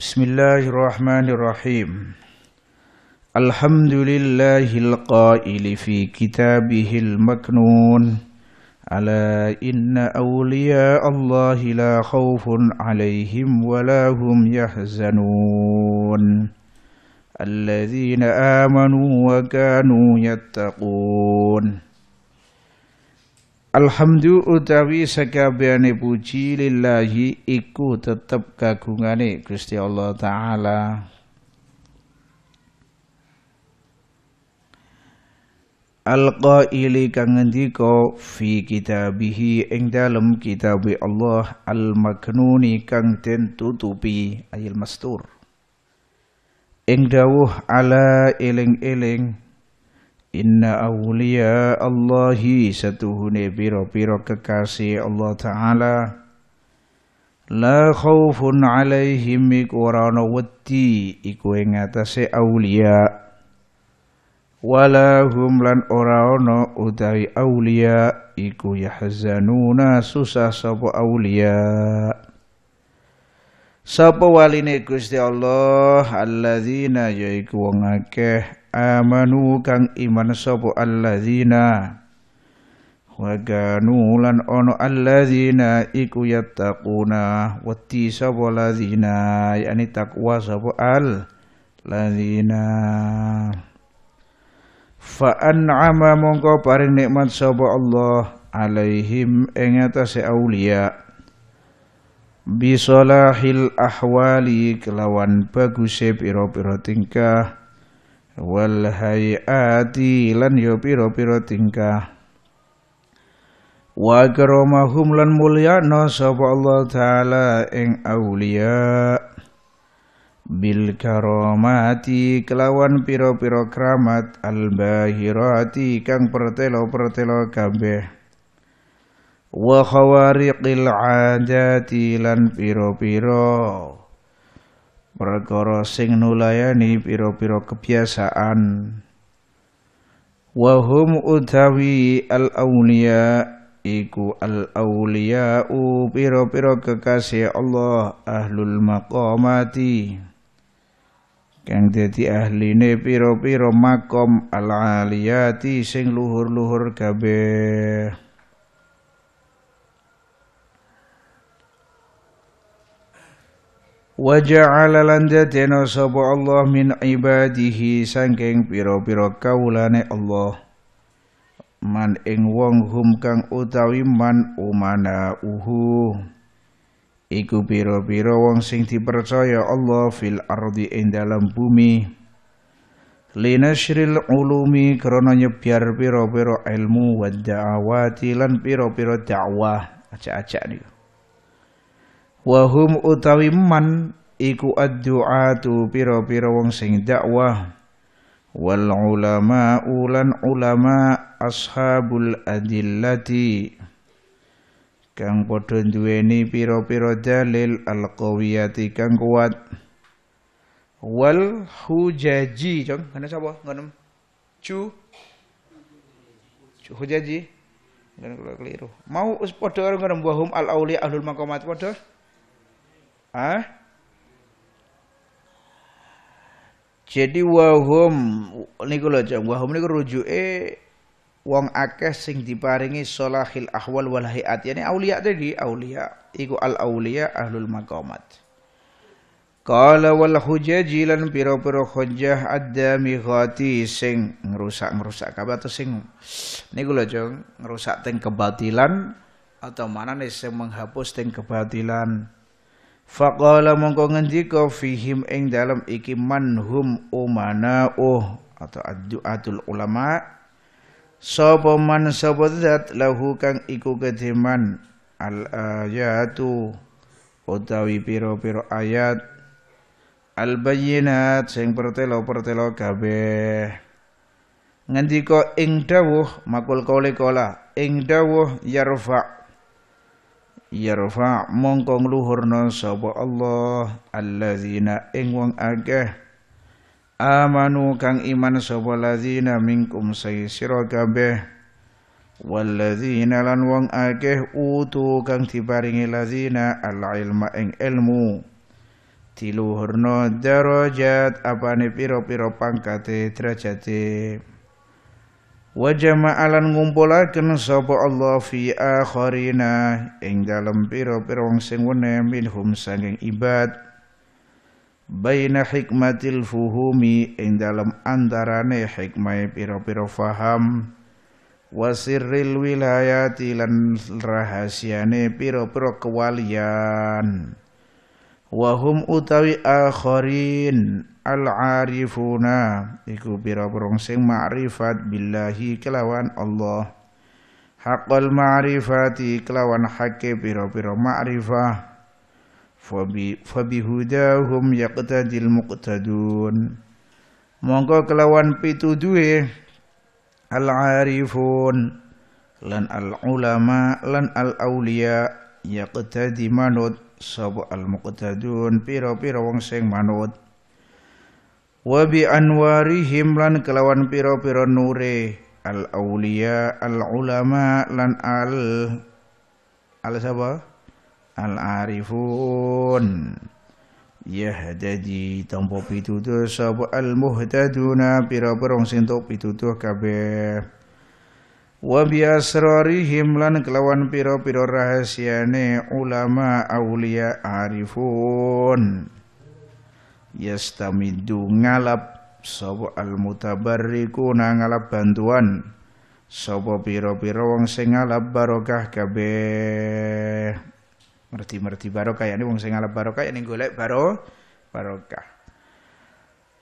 بسم الله الرحمن الرحيم الحمد لله القائل في كتابه المكنون ألا إن أولياء الله لا خوف عليهم ولا هم يحزنون الذين آمنوا وكانوا يتقون Alhamdulillah utawi sekabehane puji lillahi iku tetep kagungane Gusti Allah taala. Al-qaili kang ngendika fi kitabihi ing dalem kitab Allah al-maknuni kang den tutupi ayil mastur. Ing dawuh ala eling-eling Inna awliya Allahi satuhune biro piro kekasih Allah Ta'ala La khawfun alaihim iku rana wedi iku ing atase awliya Wala hum lan ora ana utawi awliya iku yahzanuna susah sapa awliya Sapa waline Gusti Allah alladzina yaiku wong akeh amanu kang iman sapa alladzina wa kanu lan ono alladzina iku yattaquna wati sapa alladzina yani takwa sapa al ladzina fa an'ama mongko paring nikmat sapa Allah alaihim ing atase aulia bisolahil ahwali kelawan baguse pira-pira tingkah wal hayati lan yo piro tingkah wa karamahum lan mulyana sapa Allah taala ing aulia bil karamati kelawan piro piro kramat al bahirati kang pertelo-pertelo kabeh wa khawariqil adati lan piro piro perkara sing nulayani pira-pira kebiasaan wahum utawi al aulia iku al aulia u pira-pira kekasih Allah ahlul maqamati kang dadi ahline pira-pira makom al aliyati sing luhur-luhur kabeh Wajah lan jatena Allah min ibadihi sangking piro-piro kaulane Allah man ing wong hum kang utawi man umana uhu iku pira-pira wong sing dipercaya Allah fil ardi ing dalam bumi linashril ulumi krana nyebar pira-pira ilmu wa da'awati lan pira-pira dakwah ajak-ajak wahum utawi man iku addu'atu piro-piro wong sing dakwah wal ulama ulan ulama ashabul adillati kang padha duweni pira-pira dalil al kang kuat wal hujaji jong ngene sapa ngono cu hujaji ngene keliru mau padha karo wahum al auliya ahlul maqamat padha ah jadi wahum niku lho jam wahum niku rujuke wong akeh sing diparingi solahil ahwal wal hayat yani aulia tadi aulia iku al aulia ahlul maqamat Kala wal hujaji lan pira-pira hujjah ad-damighati sing ngerusak ngrusak kabeh atau sing niku lho teng kebatilan atau mana nih sing menghapus teng kebatilan Faqala mongko ngendika fihim ing dalam iki manhum umana oh atau adduatul ulama sapa man sapa zat lahu kang iku kediman al ayatu utawi piro-piro ayat al bayyinat sing pertelo-pertelo kabeh ngendika ing dawuh makul kaule kola ing dawuh yarfa yarfa mongko ngluhurna sapa Allah allazina ing wong akeh amanu kang iman sapa lazina minkum sayisira kabeh walazina lan wong akeh utu kang diparingi lazina al ilma ing ilmu diluhurna darajat apane pira-pira pangkate derajate wa jama'alan ngumpulaken sapa Allah fi akharina ing dalem pira-pira wong sing wene minhum sanging ibad baina hikmatil fuhumi ing dalem antarane hikmahe pira-pira faham wasiril sirril wilayati lan rahasiane pira-pira kewalian wahum utawi akharin al arifuna iku pira sing ma'rifat billahi kelawan Allah haqqal ma'rifati kelawan hakke pira-pira ma'rifah fabi fabihudahum yaqtadil muqtadun mongko kelawan pituduhe al arifun lan al ulama lan al aulia yaqtadi manut sapa al-muqtadun pira-pira wong sing manut wa bi anwarihim lan kelawan pira-pira nure al aulia al ulama lan al al sapa al arifun yahdadi tampo pitutur sapa al muhtaduna pira-pira wong sing tok pitutur kabeh wa bi asrarihim lan kelawan pira-pira rahasiane ulama aulia arifun yastamidu ngalap sapa al mutabarrikuna ngalap bantuan sapa pira-pira wong sing ngalap barokah kabeh merti-merti barokah ini, wong sing ngalap barokah yani golek baro barokah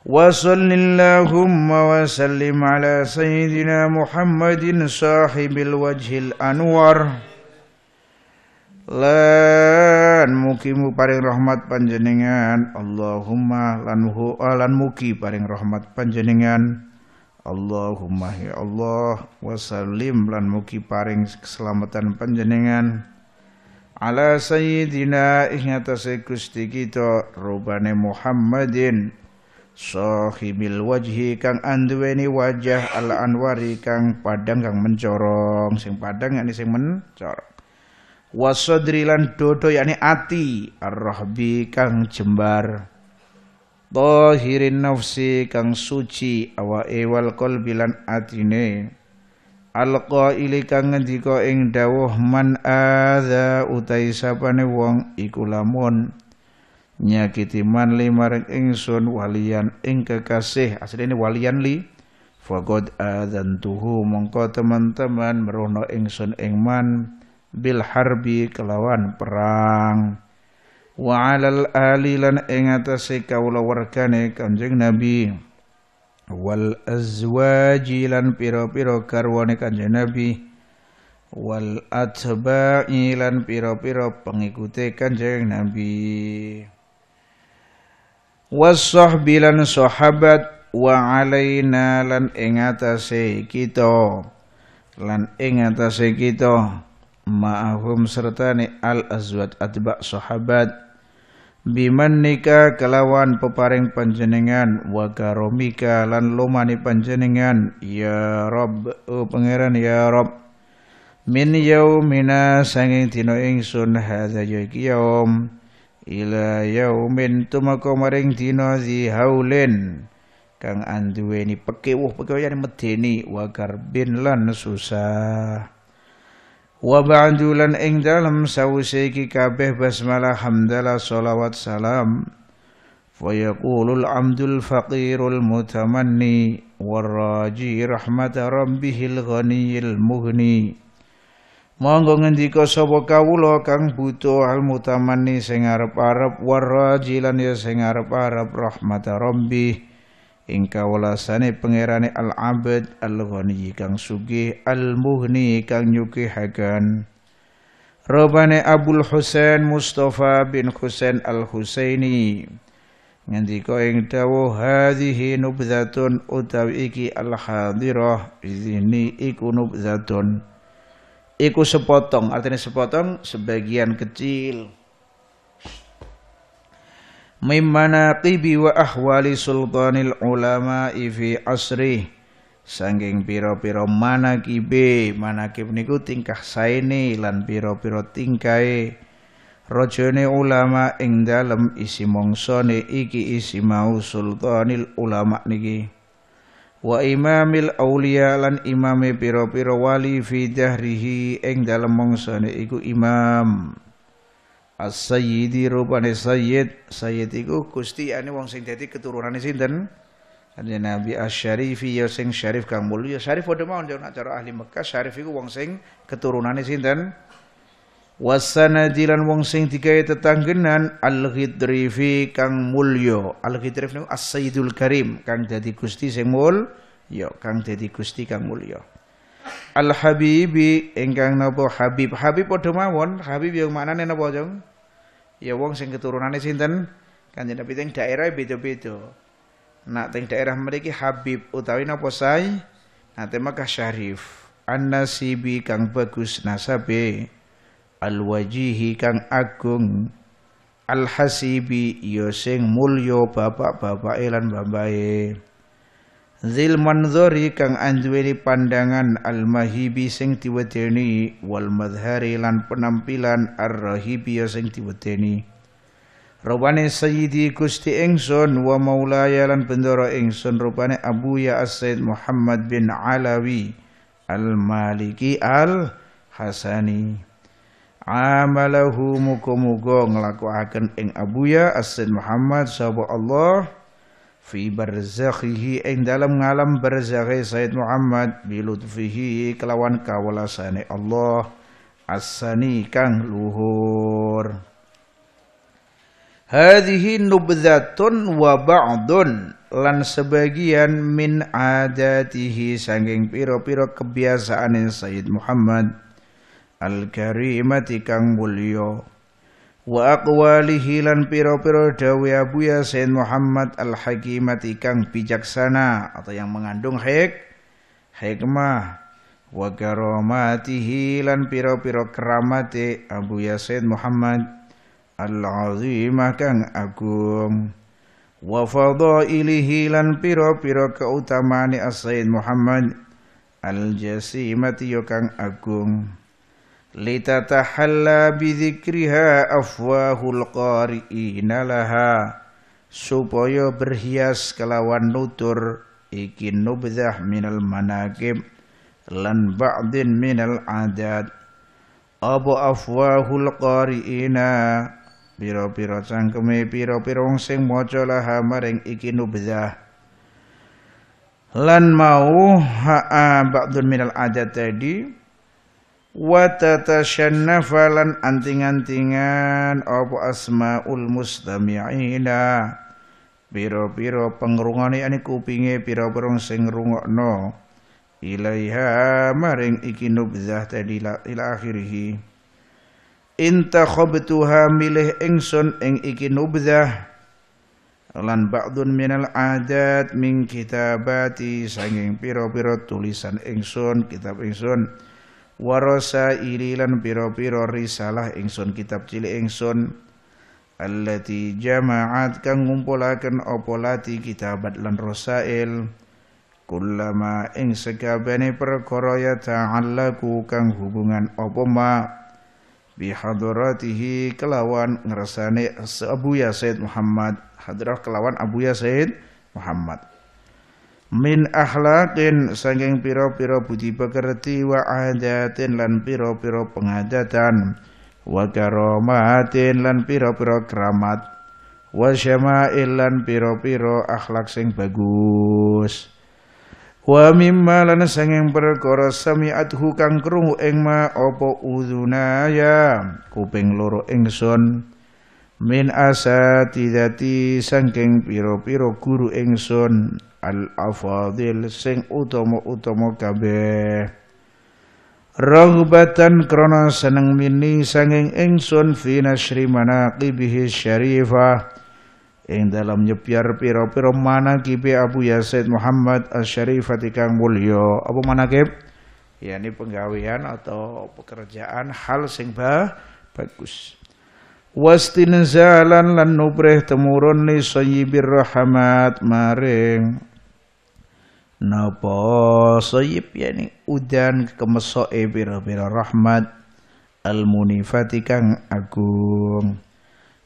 وصل اللهم وسلم على سيدنا محمد صاحب الوجه الأنور lan mukimu paring rahmat panjenengan Allahumma lan ah, lan muki paring rahmat panjenengan Allahumma ya Allah wasallim lan muki paring keselamatan panjenengan ala sayyidina ing Gusti kita rubane Muhammadin sahibil wajhi kang ni wajah ala anwari kang padang kang mencorong sing padang yakni sing mencorong wasadri dodo yakni ati arrohbi kang jembar Tohirin nafsi kang suci awa ewal kol bilan atine alqaili kang ngendika ing dawuh man adza utai sapane wong iku lamun nyakiti man li maring ingsun walian ing kekasih asli ini walian li dan tuhu mongko teman-teman merono ingsun ing man bil harbi kelawan perang wa alal ali lan ing atase kawula wargane kanjeng nabi wal azwaji lan pira-pira garwane kanjeng nabi wal atba'i lan pira-pira pengikute kanjeng nabi wasahbi lan sahabat wa alaina lan ing kita lan ing kito kita ma'ahum sertane al azwat atba sahabat bimannika kelawan peparing panjenengan wa karomika lan lumani panjenengan ya rob o oh pangeran ya rob min yaumina sanging dina ingsun hadza yaum ila yaumin tumeka maring dina zihaulin kang anduweni pekewuh pekewuhane medeni wa garbin lan susah wa ba'dulan ing dalem sawise iki kabeh basmalah hamdalah shalawat salam wa yaqulul amdul faqirul mutamanni warraji rahmat rabbihil ghaniyil muhni Monggo ngendika sapa kawula kang buto almutamani sing arep-arep warajilan ya sing arep-arep rahmat Rabbi ing kawulasane pangerane Al Abid Al Ghani kang sugih Al Muhni kang hagan. Robane Abdul Husain Mustafa bin Husain Al Husaini ngendika ing dawuh hadhihi nubdzatun utawi iki al hadirah izini iku nubdzatun iku sepotong artinya sepotong sebagian kecil mimmana qibi wa ahwali sultanil ulama fi asri sangking piro-piro mana mana manakib niku tingkah saene lan piro-piro tingkae rojone ulama ing dalam isi mongsone iki isi mau sultanil ulama niki wa imamil aulia lan imame piro piro wali fi dahrihi dalam dalem mangsane iku imam as-sayyidi rupane sayyid sayyid iku Gusti ane wong sing dadi keturunane sinten ane Nabi Asy-Syarifi ya sing syarif kang mulia syarif jauh ya, nak cara ahli Mekah syarif iku wong sing keturunane sinten wasanadilan wong sing digawe tetanggenan al khidri kang mulya al ghidrif niku as sayyidul karim kang dadi gusti sing mul yo kang dadi gusti kang mulio al habibi ingkang napa habib habib padha mawon habib yang maknane napa jong ya wong sing keturunane sinten kanjeng nabi teng daerah e beda-beda nak teng daerah mriki habib utawi napa sae nate Mekah Syarif an nasibi kang bagus nasabe alwajihi kang agung alhasibi ya sing mulya bapak-bapake lan bambae Zil manzori kang anduweni pandangan al-mahibi sing diwedeni wal madhari lan penampilan ar-rahibi ya sing diwedeni. Rupane Sayyidi Gusti Ingsun wa Maulaya lan bendoro Ingsun rupane Abu Ya said Muhammad bin Alawi Al-Maliki Al-Hasani amalahu muga-muga nglakokaken ing abuya asin Muhammad sapa Allah fi barzakhihi ing dalam ngalam barzakhi Said Muhammad bilutfihi kelawan kawelasane Allah asani kang luhur hadhihi nubdhatun wa ba'dun lan sebagian min adatihi sanging piro-piro kebiasaanin Said Muhammad al-karimati kang mulya wa aqwalihi lan pira-pira dawe Abu Yasin Muhammad al-hakimati kang bijaksana atau yang mengandung hik hikmah wa karamatihi lan pira-pira keramate Abu Yasin Muhammad al-azimah kang agung wa fadailihi lan pira-pira keutamaane Sayyid Muhammad al-jasimati yo kang agung litatahalla bidzikriha afwahul qari'ina laha supaya berhias kelawan nutur iki nubdah minal manakib lan ba'din minal adat abu afwahul qari'ina ina piro cangkeme pira piro wong sing maca laha maring iki lan mau ha'a ba'dun minal adat tadi wa tatashannafa lan anting-antingan apa asmaul mustami'ina piro-piro pengrungane ane kupinge piro-piro sing no, ilaiha maring iki nubzah tadi ila, ila inta intakhabtuha milih ingsun ing iki nubzah lan ba'dun minal adat min kitabati sanging piro-piro tulisan ingsun kitab ingsun warasa ililan piro-piro risalah ingsun kitab cilik ingsun allati jama'at kang ngumpulaken apa lati kitabat lan rasail kullama ing sekabene perkara ya ta'allaku kang hubungan apa ma bihadratihi kelawan ngersane Abu Said Muhammad hadrah kelawan Abu Said Muhammad min akhlakin saking pira-pira budi pekerti wa adatin lan pira-pira pengadatan wa karamatin lan pira-pira keramat wa syama'il lan pira-pira akhlak sing bagus wa mimma lan saking perkara sami'athu kang krungu ing ma apa udhunaya kuping loro ingsun min asatidati sangking piro-piro guru ingsun al afadil sing utomo-utomo kabe. Rahbatan krana seneng mini sanging ingsun fi nasri manaqibihi syarifah ing dalam nyepiar piro mana manaqibi Abu Yasid Muhammad al syarifati kang mulya apa manaqib yakni penggawean atau pekerjaan hal sing bagus wastinzalan lan nubreh temurun li sayyibir rahmat maring napa sayyib yani udan kemesoe pira-pira rahmat al munifati kang agung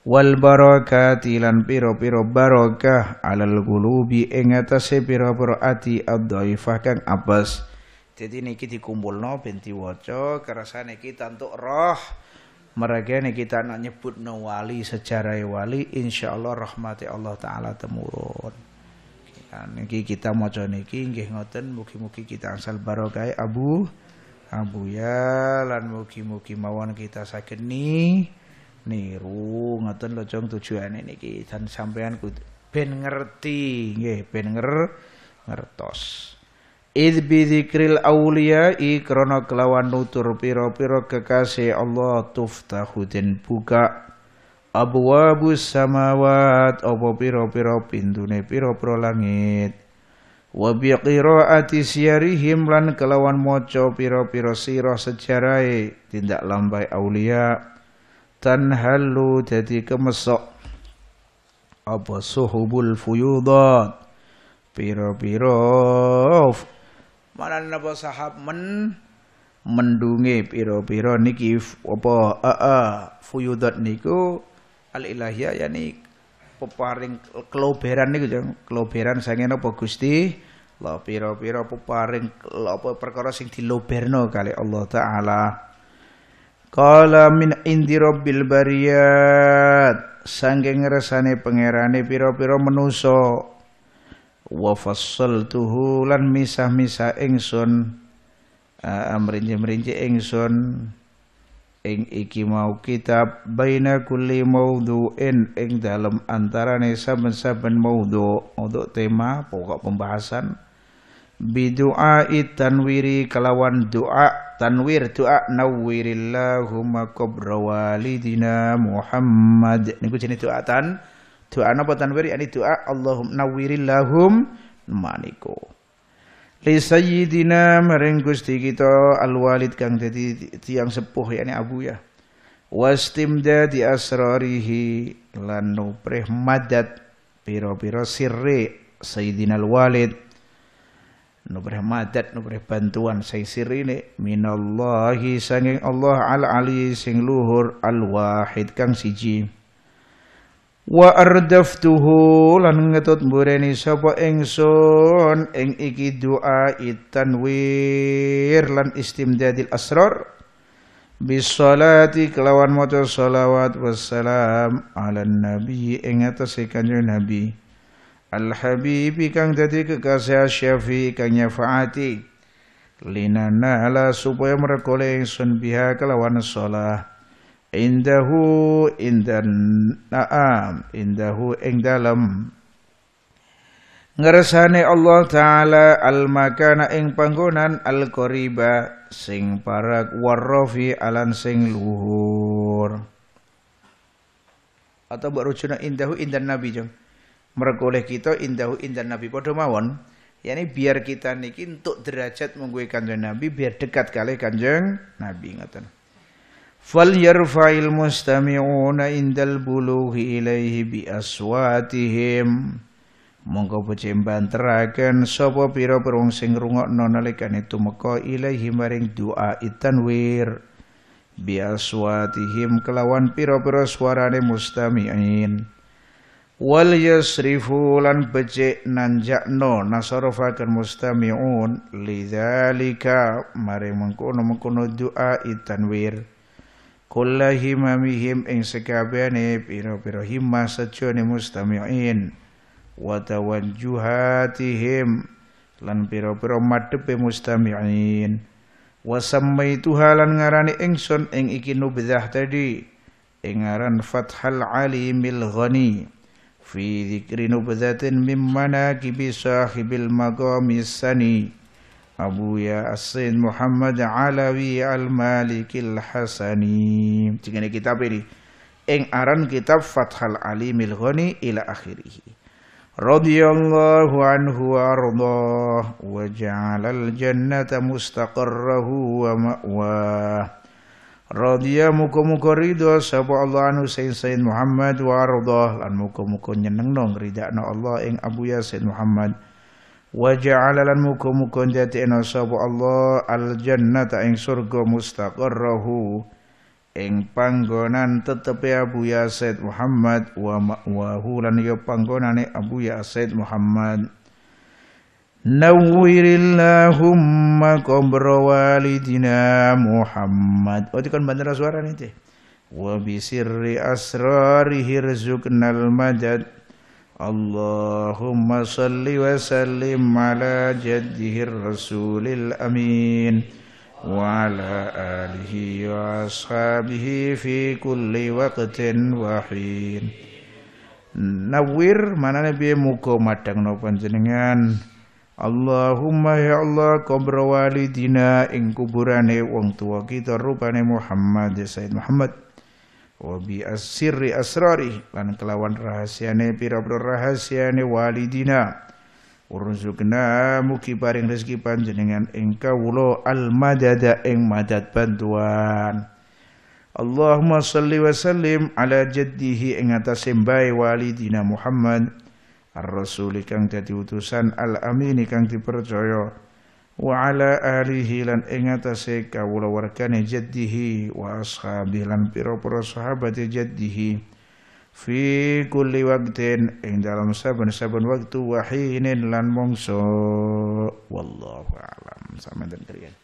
wal barakati lan pira-pira barakah alal gulubi ing atase pira-pira ati adhaifah kang abas jadi niki dikumpulno ben diwaca kerasane iki tantuk roh mereka ini kita nak nyebut no wali sejarah wali insya Allah rahmati Allah taala temurun ya, niki kita mau niki nggih ngoten mugi-mugi kita asal Barokai Abu Abu ya lan mugi-mugi mawon kita saged nih niru ngoten lojong tujuan ini niki dan sampean ben ngerti nggih ben ngertos Id bidzikril i krana kelawan nutur piro-piro kekasih Allah tuftahu den buka abwabus samawat opo piro-piro pintune piro pira langit wa biqiraati siyarihim lan kelawan maca piro-piro sirah sejarai tindak lambai aulia tanhalu jadi kemesok apa suhubul fuyudat piro pira mana napa sahab men mendunge piro pira niki apa ee eh, eh, fuyudat niku al ilahiyah yani peparing keloberan niku jeng keloberan sange napa Gusti lo piro-piro peparing apa perkara sing diloberno kali Allah taala Kala min indi rabbil bariyat sange resane pengerane piro-piro menuso wa fassaltuhu lan misah-misah ingsun ah, ah, merinci-merinci ingsun ing iki mau kitab baina kulli maudhu'in ing dalem antarane saben-saben maudhu untuk tema pokok pembahasan bidu'a tanwiri kelawan doa tanwir doa nawwirillahumma qabra walidina Muhammad niku jenis doa tan Doa napa tanwir yakni doa Allahum nawwirillahum maniku. Li sayyidina maring Gusti kita al-walid kang dadi tiang sepuh yakni Abu ya. di asrarihi lan nuprih madat pira-pira sirri sayyidina al-walid nubrah madat nubrah bantuan saya ini minallahi sanging Allah al ali sing luhur al wahid kang siji wa ardaftuhu lan ngetut mbureni sapa ingsun ing iki doa tanwir lan istimdadil asrar bisolati kelawan maca salawat wassalam ala nabi ing atase kanjeng nabi al habibi kang dadi kekasih syafi kang nyafaati lina ala supaya mereka ingsun biha kelawan salat indahu indan na'am indahu ing dalem ngersane Allah taala al makana ing panggonan al qariba sing parak warrafi alan sing luhur atau buat rujuna indahu indan nabi jeng mereka oleh kita indahu indan nabi podo mawon yakni biar kita niki untuk derajat mengguekan kanjeng nabi biar dekat kali kanjeng nabi ngoten فليرفع indal عند البلوغ bi بأصواتهم mongko pecemban terakan sapa pira perung sing rungokno nalikane tumeka ilaihi maring doa itanwir biaswatihim kelawan pira-pira suarane mustami'in wal yasrifu lan becik nanjakno nasarofakan mustami'un lidzalika maring mengkono-mengkono doa itanwir kulla himamihim ing sekabehane pira-pira himmah sajane mustami'in watawan tawajjuhatihim lan pira-pira madhepe mustami'in wa sammaituha lan ngarani ingsun ing iki tadi engaran fathal alimil ghani fi dzikri nubdhatin mimmana nakibi sahibil maqamis sani Abuya Asin Muhammad Alawi Al-Malikil Hasani. Jika kitab ini ing aran kitab Fathal Alimil Ghani ila akhirih. Radiyallahu anhu wardah wa ja'ala al-jannata mustaqarrahu wa ma'wah. Radhiya muka-muka anu Sayyid Sayyid Muhammad wa ardah lan muka-muka nyenengno ngridakno Allah eng Abuya Yasin Muhammad wa ja'ala lan muga-muga dadekna sapa Allah al jannata ing surga mustaqarrahu ing panggonan tetepe Abu Yasid Muhammad wa ma'wahu lan ya panggonane Abu Yasid Muhammad Nawwirillahumma qabra walidina Muhammad. Oh, kan bandar suara nih teh. Wa bisirri asrarihi rizqnal Allahumma salli wa sallim ala jaddihir rasulil amin wa ala alihi wa ashabihi fi kulli waqtin wahin Nawir mana nabi muka madang no panjenengan Allahumma ya Allah kubur walidina ing kuburane wong tua kita rupane Muhammad Said Muhammad wabi asirri asrari lan kelawan rahasiane pira-pira rahasiane walidina urzukna mugi paring rezeki panjenengan ing kawula al madada ing madad bantuan Allahumma salli wa sallim ala jaddihi ing atas sembai walidina Muhammad ar-rasul kang dadi utusan al amin kang dipercaya wa ala alihi lan ingatase kawula warkane jaddihi wa ashabi lan pira-pira sahabate jaddihi fi kulli waqtin ing dalam saben-saben waktu wahinin lan mongso wallahu alam sampeyan kalian